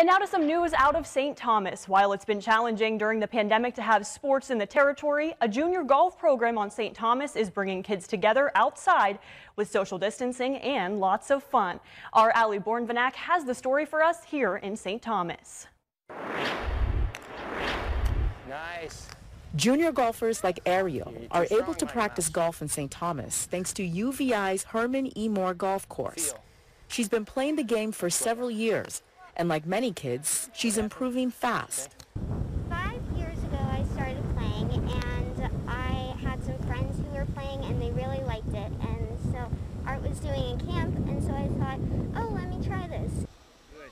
And now to some news out of St. Thomas. While it's been challenging during the pandemic to have sports in the territory, a junior golf program on St. Thomas is bringing kids together outside with social distancing and lots of fun. Our Ali Bornvanak has the story for us here in St. Thomas. Nice. Junior golfers like Ariel are able to practice golf in St. Thomas thanks to UVI's Herman E. Moore Golf Course. She's been playing the game for several years and like many kids, she's improving fast. Five years ago, I started playing, and I had some friends who were playing, and they really liked it. And so Art was doing a camp, and so I thought, oh, let me try this. Good.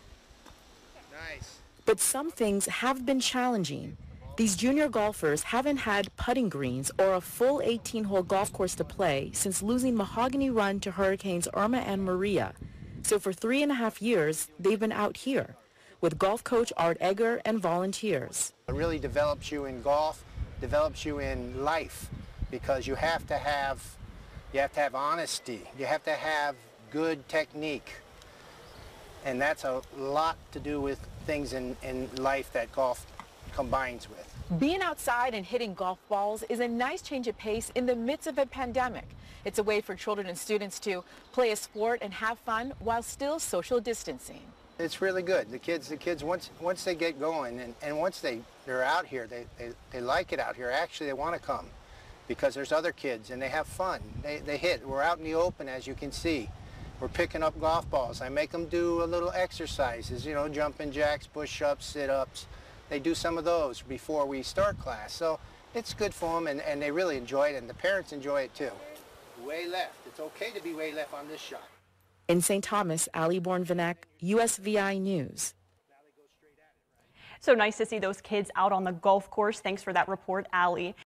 Nice. But some things have been challenging. These junior golfers haven't had putting greens or a full 18-hole golf course to play since losing Mahogany Run to Hurricanes Irma and Maria so for three and a half years, they've been out here with golf coach Art Egger and volunteers. It really develops you in golf, develops you in life because you have to have you have to have honesty. You have to have good technique. And that's a lot to do with things in, in life that golf combines with. Being outside and hitting golf balls is a nice change of pace in the midst of a pandemic. It's a way for children and students to play a sport and have fun while still social distancing. It's really good. The kids, the kids once once they get going and, and once they, they're out here, they, they, they like it out here. Actually, they want to come because there's other kids and they have fun. They, they hit. We're out in the open, as you can see. We're picking up golf balls. I make them do a little exercises, you know, jumping jacks, push-ups, sit-ups they do some of those before we start class. So it's good for them, and, and they really enjoy it, and the parents enjoy it too. Way left. It's okay to be way left on this shot. In St. Thomas, Ali Bornvanak, USVI News. So nice to see those kids out on the golf course. Thanks for that report, Ali.